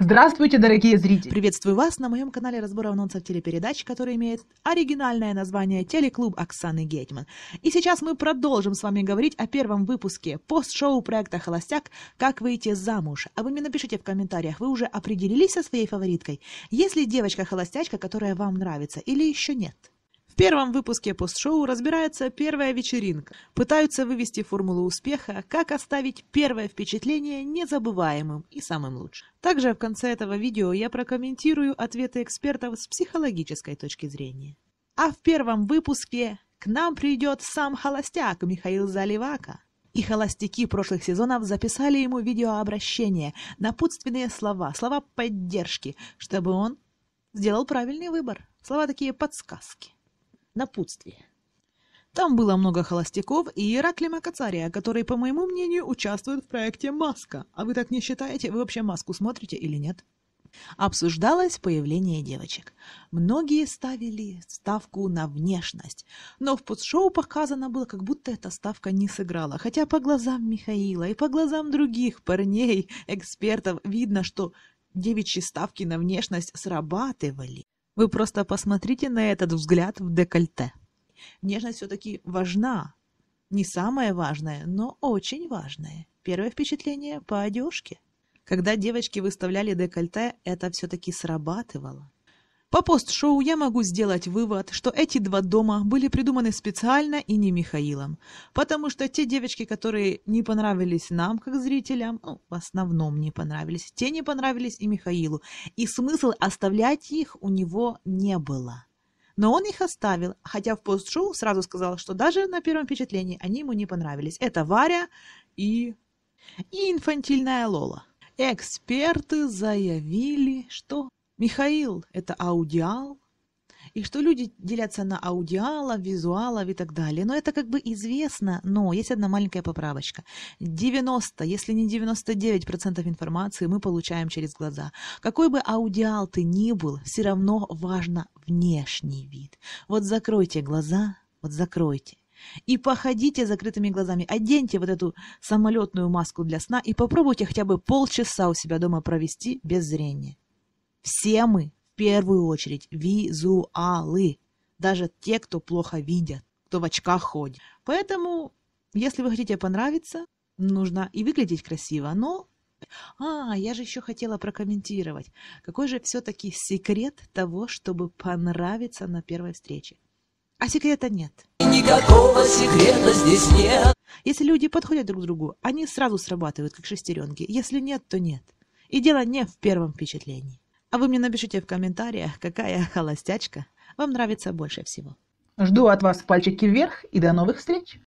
Здравствуйте, дорогие зрители! Приветствую вас на моем канале разбор анонсов телепередач, который имеет оригинальное название «Телеклуб Оксаны Гетьман». И сейчас мы продолжим с вами говорить о первом выпуске пост-шоу проекта «Холостяк. Как выйти замуж». А вы мне напишите в комментариях, вы уже определились со своей фавориткой? Есть ли девочка-холостячка, которая вам нравится или еще нет? первом выпуске постшоу разбирается первая вечеринка. Пытаются вывести формулу успеха, как оставить первое впечатление незабываемым и самым лучшим. Также в конце этого видео я прокомментирую ответы экспертов с психологической точки зрения. А в первом выпуске к нам придет сам холостяк Михаил Заливака. И холостяки прошлых сезонов записали ему видеообращение, напутственные слова, слова поддержки, чтобы он сделал правильный выбор. Слова такие подсказки напутствие. Там было много холостяков и Ираклима Макацария, который, по моему мнению, участвует в проекте «Маска». А вы так не считаете? Вы вообще «Маску» смотрите или нет? Обсуждалось появление девочек. Многие ставили ставку на внешность, но в подшоу показано было, как будто эта ставка не сыграла. Хотя по глазам Михаила и по глазам других парней, экспертов, видно, что девичьи ставки на внешность срабатывали. Вы просто посмотрите на этот взгляд в декольте. Нежность все-таки важна. Не самое важное, но очень важное. Первое впечатление по одежке. Когда девочки выставляли декольте, это все-таки срабатывало. По постшоу я могу сделать вывод, что эти два дома были придуманы специально и не Михаилом, потому что те девочки, которые не понравились нам, как зрителям, ну, в основном не понравились, те не понравились и Михаилу, и смысл оставлять их у него не было. Но он их оставил, хотя в постшоу сразу сказал, что даже на первом впечатлении они ему не понравились. Это Варя и... и инфантильная Лола. Эксперты заявили, что Михаил – это аудиал, и что люди делятся на аудиала, визуалов и так далее. Но это как бы известно, но есть одна маленькая поправочка. 90, если не 99% информации мы получаем через глаза. Какой бы аудиал ты ни был, все равно важно внешний вид. Вот закройте глаза, вот закройте. И походите закрытыми глазами, оденьте вот эту самолетную маску для сна и попробуйте хотя бы полчаса у себя дома провести без зрения. Все мы, в первую очередь, визуалы. Даже те, кто плохо видят, кто в очках ходит. Поэтому, если вы хотите понравиться, нужно и выглядеть красиво, но а, я же еще хотела прокомментировать. Какой же все-таки секрет того, чтобы понравиться на первой встрече? А секрета нет. Никакого секрета здесь нет. Если люди подходят друг к другу, они сразу срабатывают, как шестеренки. Если нет, то нет. И дело не в первом впечатлении. А вы мне напишите в комментариях, какая холостячка вам нравится больше всего. Жду от вас пальчики вверх и до новых встреч!